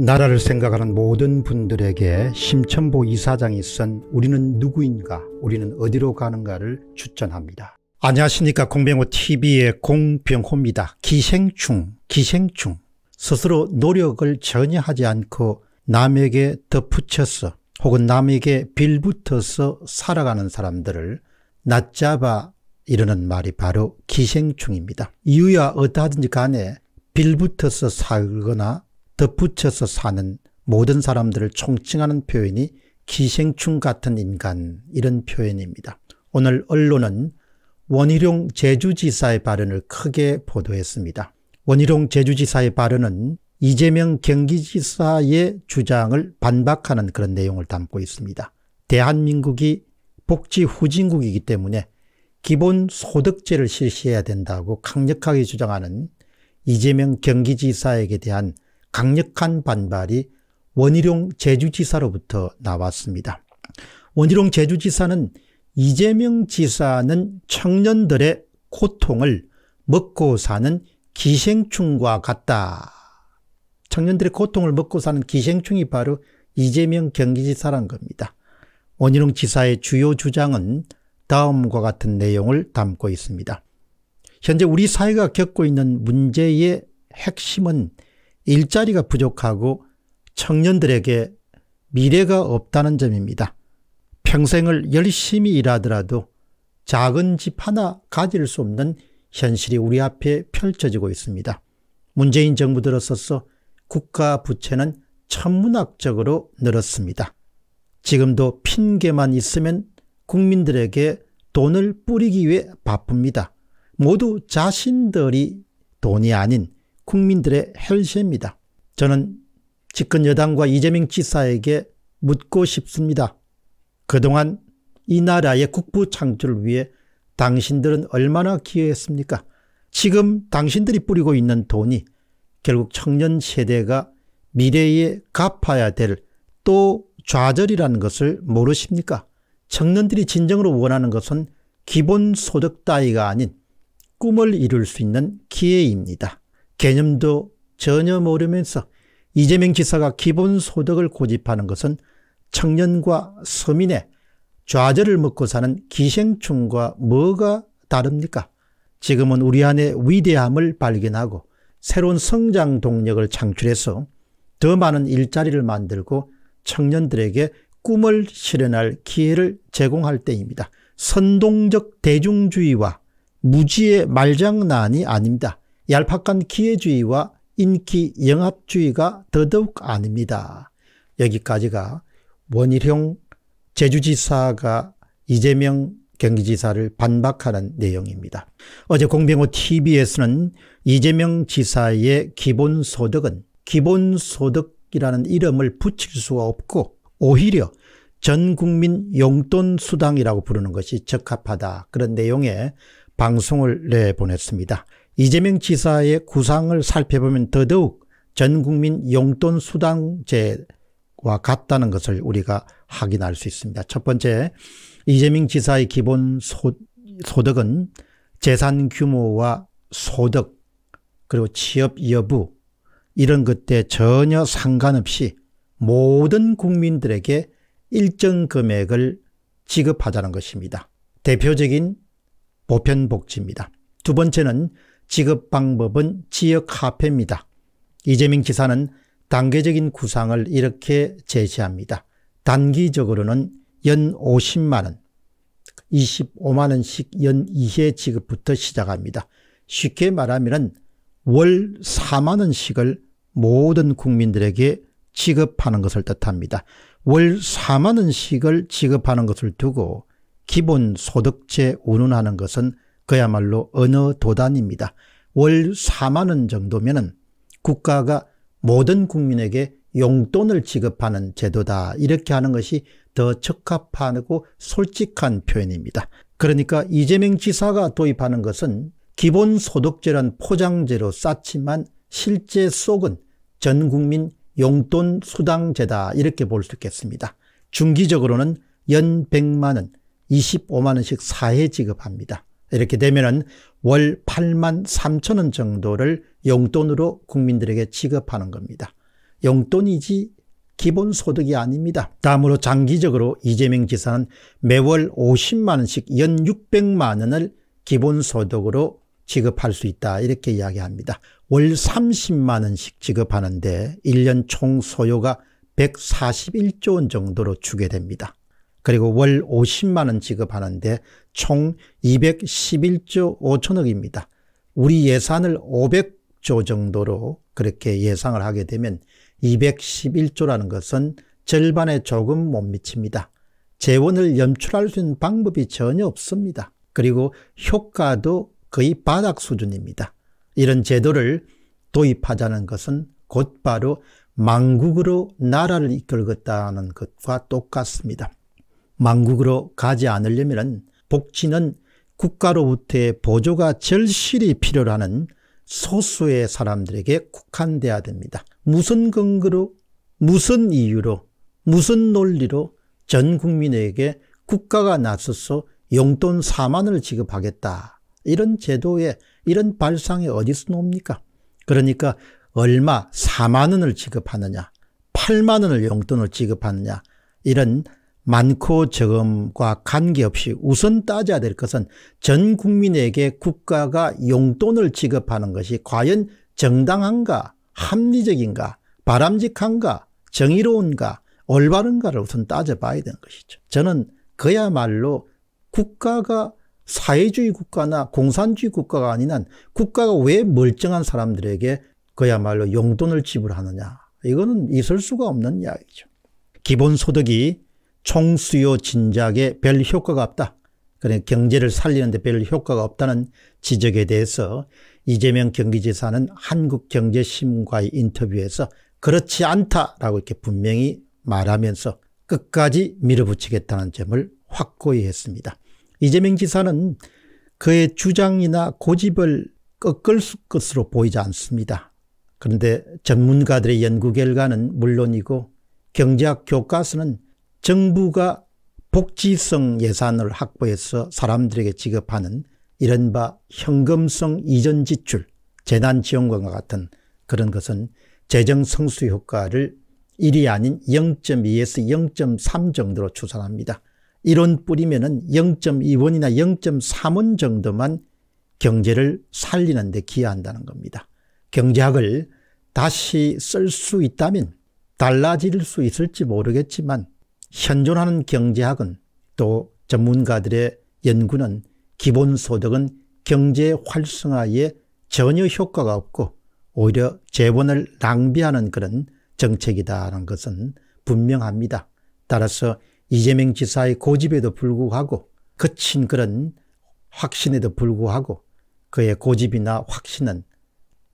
나라를 생각하는 모든 분들에게 심천보 이사장이 쓴 우리는 누구인가 우리는 어디로 가는가를 추천합니다. 안녕하십니까 공병호TV의 공병호입니다. 기생충 기생충 스스로 노력을 전혀 하지 않고 남에게 덧붙여서 혹은 남에게 빌붙어서 살아가는 사람들을 낮잡아 이르는 말이 바로 기생충입니다. 이유야 어떠하든지 간에 빌붙어서 살거나 덧붙여서 사는 모든 사람들을 총칭하는 표현이 기생충 같은 인간 이런 표현입니다. 오늘 언론은 원희룡 제주지사의 발언을 크게 보도했습니다. 원희룡 제주지사의 발언은 이재명 경기지사의 주장을 반박하는 그런 내용을 담고 있습니다. 대한민국이 복지 후진국이기 때문에 기본 소득제를 실시해야 된다고 강력하게 주장하는 이재명 경기지사에게 대한 강력한 반발이 원희룡 제주지사로부터 나왔습니다. 원희룡 제주지사는 이재명 지사는 청년들의 고통을 먹고 사는 기생충과 같다. 청년들의 고통을 먹고 사는 기생충이 바로 이재명 경기지사란 겁니다. 원희룡 지사의 주요 주장은 다음과 같은 내용을 담고 있습니다. 현재 우리 사회가 겪고 있는 문제의 핵심은 일자리가 부족하고 청년들에게 미래가 없다는 점입니다. 평생을 열심히 일하더라도 작은 집 하나 가질 수 없는 현실이 우리 앞에 펼쳐지고 있습니다. 문재인 정부 들어서서 국가 부채는 천문학적으로 늘었습니다. 지금도 핑계만 있으면 국민들에게 돈을 뿌리기 위해 바쁩니다. 모두 자신들이 돈이 아닌 국민들의 혈세입니다. 저는 집권 여당과 이재명 지사에게 묻고 싶습니다. 그동안 이 나라의 국부 창출을 위해 당신들은 얼마나 기여했습니까? 지금 당신들이 뿌리고 있는 돈이 결국 청년 세대가 미래에 갚아야 될 또 좌절이라는 것을 모르십니까? 청년들이 진정으로 원하는 것은 기본소득 따위가 아닌 꿈을 이룰 수 있는 기회입니다. 개념도 전혀 모르면서 이재명 지사가 기본소득을 고집하는 것은 청년과 서민의 좌절을 먹고 사는 기생충과 뭐가 다릅니까? 지금은 우리 안의 위대함을 발견하고 새로운 성장 동력을 창출해서 더 많은 일자리를 만들고 청년들에게 꿈을 실현할 기회를 제공할 때입니다. 선동적 대중주의와 무지의 말장난이 아닙니다. 얄팍한 기회주의와 인기 영합주의가 더더욱 아닙니다. 여기까지가 원일형 제주지사가 이재명 경기지사를 반박하는 내용입니다. 어제 공병호 tv에서는 이재명 지사의 기본소득은 기본소득이라는 이름을 붙일 수가 없고 오히려 전 국민 용돈 수당이라고 부르는 것이 적합하다. 그런 내용의 방송을 내보냈습니다. 이재명 지사의 구상을 살펴보면 더더욱 전국민 용돈 수당제와 같다는 것을 우리가 확인할 수 있습니다. 첫 번째 이재명 지사의 기본 소, 소득은 재산 규모와 소득 그리고 취업 여부 이런 것에 전혀 상관없이 모든 국민들에게 일정 금액을 지급하자는 것입니다. 대표적인 보편복지입니다. 두 번째는 지급 방법은 지역 화폐입니다. 이재민 기사는 단계적인 구상을 이렇게 제시합니다. 단기적으로는 연 50만원, 25만원씩 연 2회 지급부터 시작합니다. 쉽게 말하면 월 4만원씩을 모든 국민들에게 지급하는 것을 뜻합니다. 월 4만원씩을 지급하는 것을 두고 기본소득제 운운하는 것은 그야말로 어느 도단입니다. 월 4만 원정도면 국가가 모든 국민에게 용돈을 지급하는 제도다. 이렇게 하는 것이 더 적합하고 솔직한 표현입니다. 그러니까 이재명 지사가 도입하는 것은 기본소득제란 포장제로 쌓지만 실제 속은 전 국민 용돈 수당제다 이렇게 볼 수 있겠습니다. 중기적으로는 연 100만원, 25만원씩 사회 지급합니다. 이렇게 되면 월 8만 3천 원 정도를 용돈으로 국민들에게 지급하는 겁니다. 용돈이지 기본 소득이 아닙니다. 다음으로 장기적으로 이재명 지사는 매월 50만 원씩 연 600만 원을 기본 소득으로 지급할 수 있다 이렇게 이야기합니다. 월 30만 원씩 지급하는데 1년 총 소요가 141조 원 정도로 주게 됩니다. 그리고 월 50만 원 지급하는데 총 211조 5천억입니다. 우리 예산을 500조 정도로 그렇게 예상을 하게 되면 211조라는 것은 절반에 조금 못 미칩니다. 재원을 연출할 수 있는 방법이 전혀 없습니다. 그리고 효과도 거의 바닥 수준입니다. 이런 제도를 도입하자는 것은 곧바로 망국으로 나라를 이끌겠다는 것과 똑같습니다. 망국으로 가지 않으려면 복지는 국가로부터의 보조가 절실히 필요라는 소수의 사람들에게 국한돼야 됩니다. 무슨 근거로 무슨 이유로 무슨 논리로 전 국민에게 국가가 나서서 용돈 4만을 지급하겠다. 이런 제도에 이런 발상이 어디서 나니까 그러니까 얼마 4만 원을 지급하느냐 8만 원을 용돈을 지급하느냐 이런 많고 적음과 관계없이 우선 따져야 될 것은 전 국민에게 국가가 용돈을 지급하는 것이 과연 정당한가, 합리적인가, 바람직한가, 정의로운가, 올바른가를 우선 따져봐야 되는 것이죠. 저는 그야말로 국가가 사회주의 국가나 공산주의 국가가 아닌 국가가 왜 멀쩡한 사람들에게 그야말로 용돈을 지불하느냐. 이거는 있을 수가 없는 이야기죠. 기본소득이 총수요 진작에 별 효과가 없다. 그러니 경제를 살리는데 별 효과가 없다는 지적에 대해서 이재명 경기지사는 한국경제신과의 인터뷰에서 그렇지 않다라고 이렇게 분명히 말하면서 끝까지 밀어붙이겠다는 점을 확고히 했습니다. 이재명 지사는 그의 주장이나 고집을 꺾을 것으로 보이지 않습니다. 그런데 전문가들의 연구 결과는 물론이고 경제학 교과서는 정부가 복지성 예산을 확보해서 사람들에게 지급하는 이른바 현금성 이전 지출, 재난 지원금과 같은 그런 것은 재정 성수 효과를 1이 아닌 0.2에서 0.3 정도로 추산합니다. 이원 뿌리면은 0.2원이나 0.3원 정도만 경제를 살리는 데 기여한다는 겁니다. 경제학을 다시 쓸 수 있다면 달라질 수 있을지 모르겠지만 현존하는 경제학은 또 전문가들의 연구는 기본소득은 경제 활성화에 전혀 효과가 없고 오히려 재원을 낭비하는 그런 정책이다라는 것은 분명합니다. 따라서 이재명 지사의 고집에도 불구하고 거친 그런 확신에도 불구하고 그의 고집이나 확신은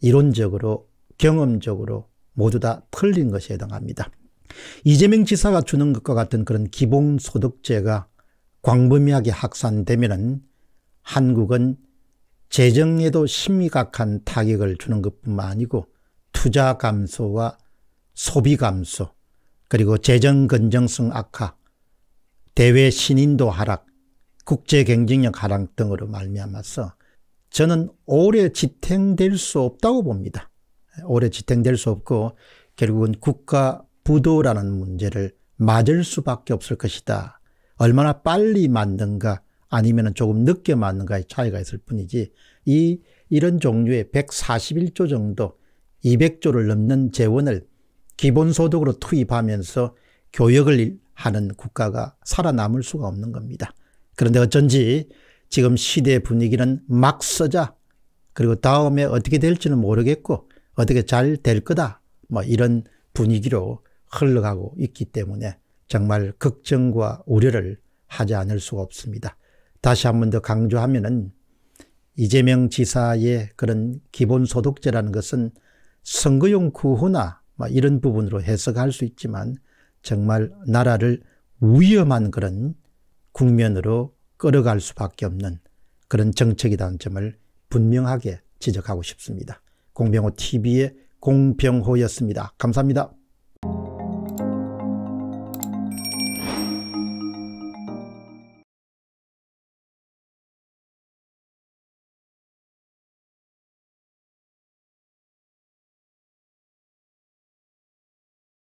이론적으로 경험적으로 모두 다 틀린 것에 해당합니다. 이재명 지사가 주는 것과 같은 그런 기본소득제가 광범위하게 확산되면 한국은 재정에도 심각한 타격을 주는 것뿐만 아니고 투자 감소와 소비 감소 그리고 재정 건정성 악화 대외 신인도 하락 국제 경쟁력 하락 등으로 말미암아서 저는 오래 지탱될 수 없다고 봅니다. 오래 지탱될 수 없고 결국은 국가 부도라는 문제를 맞을 수밖에 없을 것이다. 얼마나 빨리 맞는가 아니면 조금 늦게 맞는가의 차이가 있을 뿐이지 이 이런 종류의 141조 정도 200조를 넘는 재원을 기본소득으로 투입하면서 교역을 하는 국가가 살아남을 수가 없는 겁니다. 그런데 어쩐지 지금 시대 분위기는 막 써자 그리고 다음에 어떻게 될지는 모르겠고 어떻게 잘 될 거다 뭐 이런 분위기로 흘러가고 있기 때문에 정말 걱정과 우려를 하지 않을 수가 없습니다. 다시 한 번 더 강조하면은 이재명 지사의 그런 기본소득제라는 것은 선거용 구호나 뭐 이런 부분으로 해석할 수 있지만 정말 나라를 위험한 그런 국면으로 끌어갈 수밖에 없는 그런 정책이라는 점을 분명하게 지적하고 싶습니다. 공병호 TV의 공병호였습니다. 감사합니다.